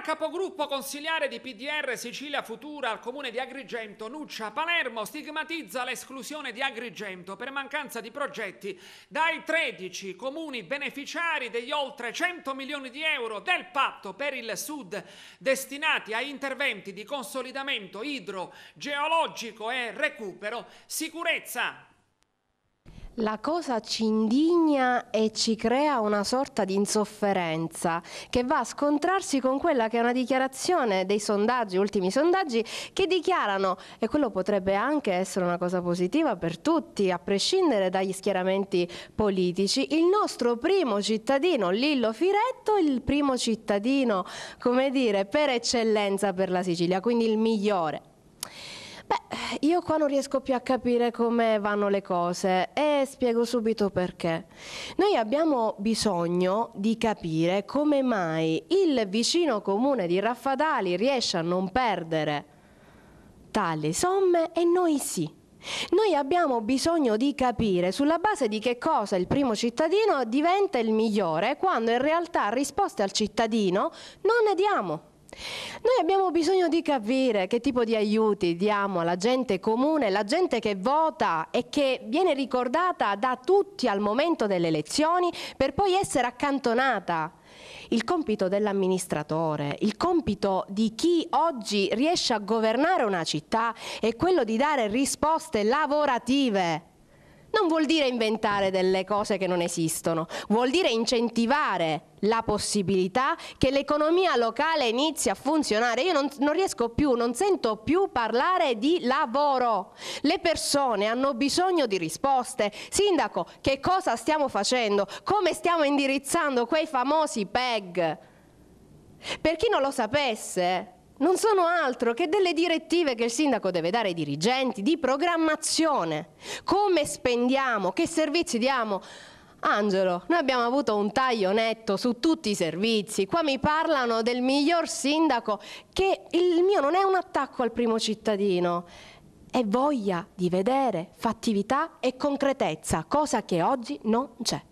Sarà capogruppo consigliare di PDR Sicilia Futura al comune di Agrigento. Nuccia Palermo stigmatizza l'esclusione di Agrigento per mancanza di progetti dai 13 comuni beneficiari degli oltre 100 milioni di euro del patto per il sud destinati a interventi di consolidamento idrogeologico e recupero sicurezza. La cosa ci indigna e ci crea una sorta di insofferenza che va a scontrarsi con quella che è una dichiarazione dei sondaggi, ultimi sondaggi, che dichiarano, e quello potrebbe anche essere una cosa positiva per tutti, a prescindere dagli schieramenti politici, il nostro primo cittadino, Lillo Firetto, il primo cittadino, come dire, per eccellenza per la Sicilia, quindi il migliore io qua non riesco più a capire come vanno le cose e spiego subito perché. Noi abbiamo bisogno di capire come mai il vicino comune di Raffadali riesce a non perdere tali somme e noi sì. Noi abbiamo bisogno di capire sulla base di che cosa il primo cittadino diventa il migliore quando in realtà risposte al cittadino non ne diamo. Noi abbiamo bisogno di capire che tipo di aiuti diamo alla gente comune, la gente che vota e che viene ricordata da tutti al momento delle elezioni per poi essere accantonata. Il compito dell'amministratore, il compito di chi oggi riesce a governare una città è quello di dare risposte lavorative non vuol dire inventare delle cose che non esistono, vuol dire incentivare la possibilità che l'economia locale inizi a funzionare. Io non, non, riesco più, non sento più parlare di lavoro. Le persone hanno bisogno di risposte. Sindaco, che cosa stiamo facendo? Come stiamo indirizzando quei famosi PEG? Per chi non lo sapesse, non sono altro che delle direttive che il sindaco deve dare ai dirigenti di programmazione. Come spendiamo, che servizi diamo. Angelo, noi abbiamo avuto un taglio netto su tutti i servizi, qua mi parlano del miglior sindaco che il mio non è un attacco al primo cittadino, è voglia di vedere fattività e concretezza, cosa che oggi non c'è.